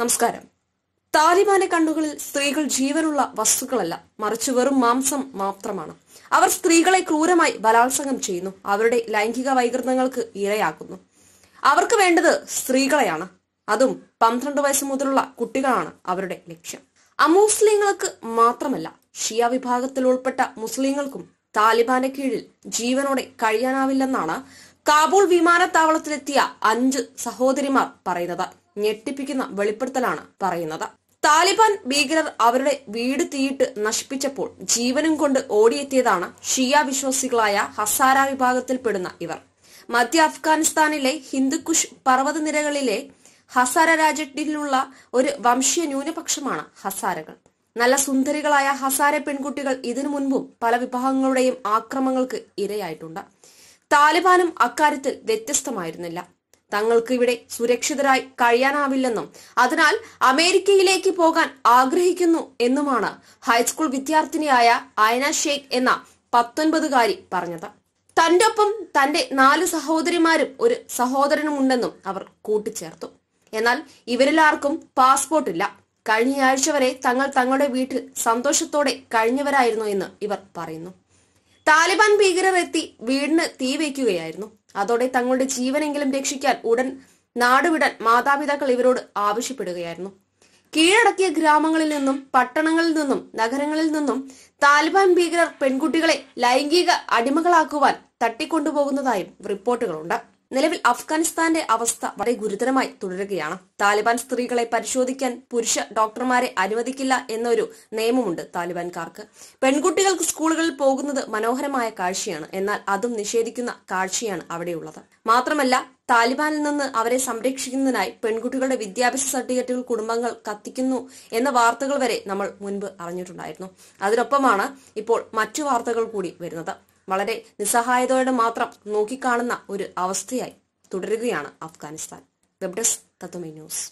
നമസ്കാരം താലിബാനെ കണ്ണുകളിൽ സ്ത്രീകൾ ജീവനുള്ള വസ്തുക്കളല്ല മറിച്ച് വെറും മാംസം മാത്രമാണ് അവർ സ്ത്രീകളെ ക്രൂരമായി ബലാത്സംഗം ചെയ്യുന്നു അവരുടെ ലൈംഗിക വൈകൃതങ്ങൾക്ക് ഇരയാക്കുന്നു അവർക്ക് വേണ്ടത് സ്ത്രീകളെയാണ് അതും പന്ത്രണ്ട് വയസ്സ് മുതലുള്ള കുട്ടികളാണ് അവരുടെ ലക്ഷ്യം അമുസ്ലിങ്ങൾക്ക് മാത്രമല്ല ഷിയ വിഭാഗത്തിൽ ഉൾപ്പെട്ട മുസ്ലിങ്ങൾക്കും താലിബാന്റെ കീഴിൽ ജീവനോടെ കഴിയാനാവില്ലെന്നാണ് കാബൂൾ വിമാനത്താവളത്തിലെത്തിയ അഞ്ച് സഹോദരിമാർ പറയുന്നത് ഞെട്ടിപ്പിക്കുന്ന വെളിപ്പെടുത്തലാണ് പറയുന്നത് താലിബാൻ ഭീകരർ അവരുടെ വീട് തീയിട്ട് നശിപ്പിച്ചപ്പോൾ ജീവനും കൊണ്ട് ഓടിയെത്തിയതാണ് ഷിയ വിശ്വാസികളായ ഹസാര വിഭാഗത്തിൽപ്പെടുന്ന ഇവർ മധ്യ അഫ്ഗാനിസ്ഥാനിലെ ഹിന്ദുക്കുഷ് പർവ്വതനിരകളിലെ ഹസാര രാജ്യത്തിലുള്ള ഒരു വംശീയ ന്യൂനപക്ഷമാണ് ഹസാരകൾ നല്ല സുന്ദരികളായ ഹസാര പെൺകുട്ടികൾ ഇതിനു മുൻപും പല വിഭാഗങ്ങളുടെയും ആക്രമങ്ങൾക്ക് ഇരയായിട്ടുണ്ട് താലിബാനും അക്കാര്യത്തിൽ വ്യത്യസ്തമായിരുന്നില്ല തങ്ങൾക്ക് ഇവിടെ സുരക്ഷിതരായി കഴിയാനാവില്ലെന്നും അതിനാൽ അമേരിക്കയിലേക്ക് പോകാൻ ആഗ്രഹിക്കുന്നു എന്നുമാണ് ഹൈസ്കൂൾ വിദ്യാർത്ഥിനിയായ അയന ഷെയ്ഖ് എന്ന പത്തൊൻപതുകാരി പറഞ്ഞത് തന്റെ ഒപ്പം തന്റെ നാല് സഹോദരിമാരും ഒരു സഹോദരനും ഉണ്ടെന്നും അവർ കൂട്ടിച്ചേർത്തു എന്നാൽ ഇവരിലാർക്കും പാസ്പോർട്ട് ഇല്ല കഴിഞ്ഞയാഴ്ച വരെ തങ്ങൾ തങ്ങളുടെ വീട്ടിൽ സന്തോഷത്തോടെ കഴിഞ്ഞവരായിരുന്നു എന്ന് ഇവർ പറയുന്നു താലിബാൻ ഭീകരർ എത്തി വീടിന് തീ വയ്ക്കുകയായിരുന്നു അതോടെ തങ്ങളുടെ ജീവനെങ്കിലും രക്ഷിക്കാൻ ഉടൻ നാടുവിടാൻ മാതാപിതാക്കൾ ഇവരോട് ആവശ്യപ്പെടുകയായിരുന്നു കീഴടക്കിയ ഗ്രാമങ്ങളിൽ നിന്നും പട്ടണങ്ങളിൽ നിന്നും നഗരങ്ങളിൽ നിന്നും താലിബാൻ ഭീകരർ പെൺകുട്ടികളെ ലൈംഗിക അടിമകളാക്കുവാൻ തട്ടിക്കൊണ്ടുപോകുന്നതായും റിപ്പോർട്ടുകളുണ്ട് നിലവിൽ അഫ്ഗാനിസ്ഥാന്റെ അവസ്ഥ വളരെ ഗുരുതരമായി തുടരുകയാണ് താലിബാൻ സ്ത്രീകളെ പരിശോധിക്കാൻ പുരുഷ ഡോക്ടർമാരെ അനുവദിക്കില്ല എന്നൊരു നിയമമുണ്ട് താലിബാൻകാർക്ക് പെൺകുട്ടികൾക്ക് സ്കൂളുകളിൽ പോകുന്നത് മനോഹരമായ കാഴ്ചയാണ് എന്നാൽ അതും നിഷേധിക്കുന്ന കാഴ്ചയാണ് അവിടെയുള്ളത് മാത്രമല്ല താലിബാനിൽ നിന്ന് അവരെ സംരക്ഷിക്കുന്നതിനായി പെൺകുട്ടികളുടെ വിദ്യാഭ്യാസ സർട്ടിഫിക്കറ്റുകൾ കുടുംബങ്ങൾ കത്തിക്കുന്നു എന്ന വാർത്തകൾ വരെ നമ്മൾ മുൻപ് അറിഞ്ഞിട്ടുണ്ടായിരുന്നു അതിനൊപ്പമാണ് ഇപ്പോൾ മറ്റു വാർത്തകൾ കൂടി വരുന്നത് വളരെ നിസ്സഹായതയോടെ മാത്രം നോക്കിക്കാണുന്ന ഒരു അവസ്ഥയായി തുടരുകയാണ് അഫ്ഗാനിസ്ഥാൻ വെബ് ഡെസ്ക് ന്യൂസ്